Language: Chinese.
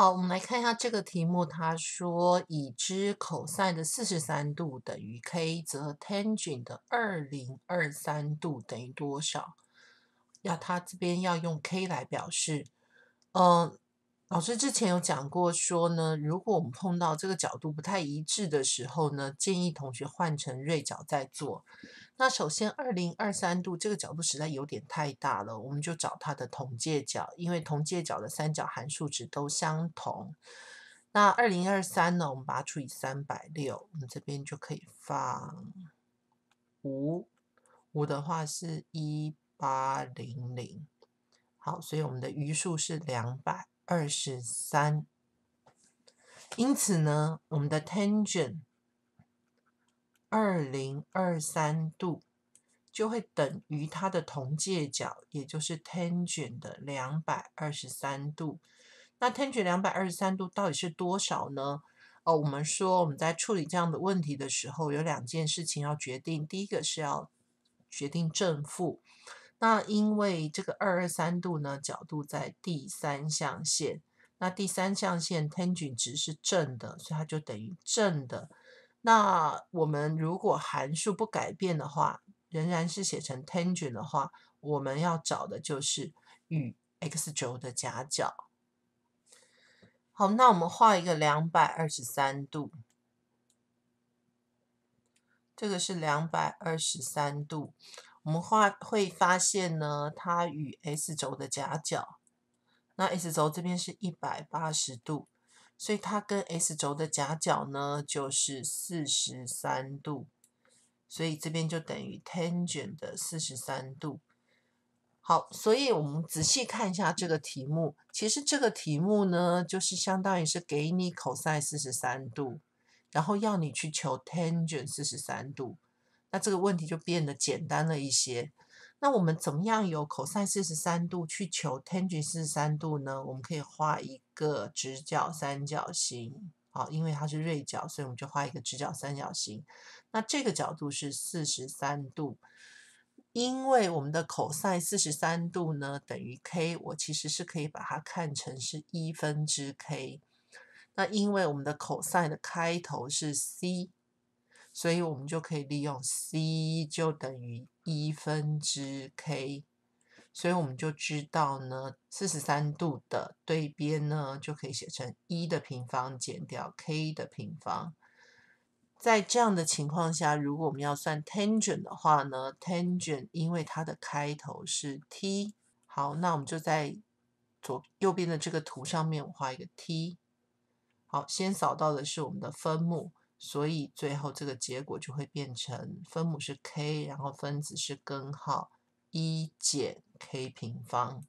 好，我们来看一下这个题目。他说，已知 cos 的四十三度等于 k，则 tan g e n t 的二零二三度等于多少？要他这边要用 k 来表示。嗯，老师之前有讲过说呢，如果我们碰到这个角度不太一致的时候呢，建议同学换成锐角再做。那首先，二零二三度这个角度实在有点太大了，我们就找它的同界角，因为同界角的三角函数值都相同。那二零二三呢，我们把它除以三百六，我们这边就可以放五，五的话是一八零零，好，所以我们的余数是两百二十三。因此呢，我们的 tangent。二零二三度就会等于它的同界角，也就是 tangent 的两百二十三度。那 tangent 两百二十三度到底是多少呢？哦，我们说我们在处理这样的问题的时候，有两件事情要决定。第一个是要决定正负。那因为这个二二三度呢，角度在第三象限。那第三象限 tangent 值是正的，所以它就等于正的。那我们如果函数不改变的话，仍然是写成 tangent 的话，我们要找的就是与 x 轴的夹角。好，那我们画一个两百二十三度，这个是两百二十三度。我们画会发现呢，它与 x 轴的夹角，那 x 轴这边是一百八十度。所以它跟 S 轴的夹角呢，就是四十三度，所以这边就等于 tangent 的四十三度。好，所以我们仔细看一下这个题目。其实这个题目呢，就是相当于是给你 cos 四十三度，然后要你去求 tangent 四十三度。那这个问题就变得简单了一些。那我们怎么样由 cos 四十三度去求 tangent 四十三度呢？我们可以画一个直角三角形，好，因为它是锐角，所以我们就画一个直角三角形。那这个角度是四十三度，因为我们的 cos 四十三度呢等于 k，我其实是可以把它看成是一分之 k。那因为我们的 cos 的开头是 c。所以，我们就可以利用 c 就等于一分之 k，所以我们就知道呢，四十三度的对边呢，就可以写成一的平方减掉 k 的平方。在这样的情况下，如果我们要算 tangent 的话呢，tangent 因为它的开头是 t，好，那我们就在左右边的这个图上面画一个 t，好，先扫到的是我们的分母。所以最后这个结果就会变成分母是 k，然后分子是根号一减 k 平方。